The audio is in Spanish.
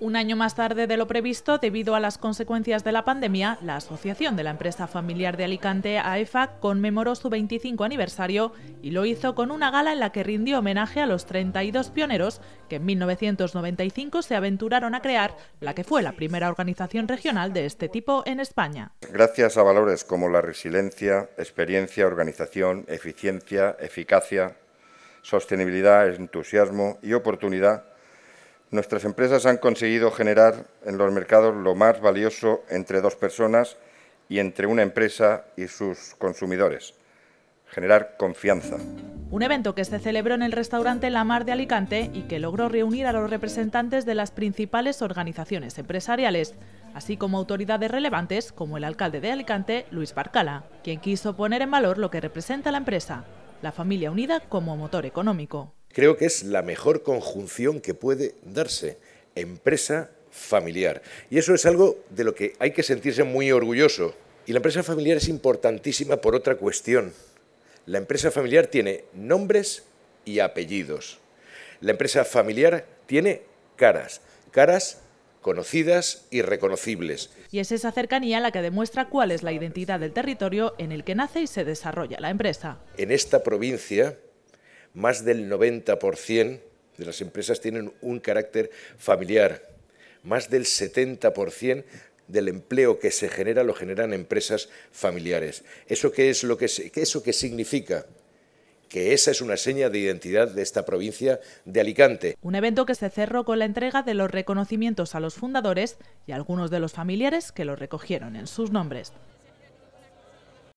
Un año más tarde de lo previsto, debido a las consecuencias de la pandemia, la Asociación de la Empresa Familiar de Alicante, AEFA, conmemoró su 25 aniversario y lo hizo con una gala en la que rindió homenaje a los 32 pioneros que en 1995 se aventuraron a crear la que fue la primera organización regional de este tipo en España. Gracias a valores como la resiliencia, experiencia, organización, eficiencia, eficacia, sostenibilidad, entusiasmo y oportunidad, Nuestras empresas han conseguido generar en los mercados lo más valioso entre dos personas y entre una empresa y sus consumidores, generar confianza. Un evento que se celebró en el restaurante La Mar de Alicante y que logró reunir a los representantes de las principales organizaciones empresariales, así como autoridades relevantes como el alcalde de Alicante, Luis Barcala, quien quiso poner en valor lo que representa la empresa, la familia unida como motor económico. Creo que es la mejor conjunción que puede darse, empresa familiar. Y eso es algo de lo que hay que sentirse muy orgulloso. Y la empresa familiar es importantísima por otra cuestión. La empresa familiar tiene nombres y apellidos. La empresa familiar tiene caras, caras conocidas y reconocibles. Y es esa cercanía la que demuestra cuál es la identidad del territorio en el que nace y se desarrolla la empresa. En esta provincia más del 90% de las empresas tienen un carácter familiar. Más del 70% del empleo que se genera lo generan empresas familiares. ¿Eso qué es lo que significa? que esa es una seña de identidad de esta provincia de Alicante. Un evento que se cerró con la entrega de los reconocimientos a los fundadores y algunos de los familiares que los recogieron en sus nombres.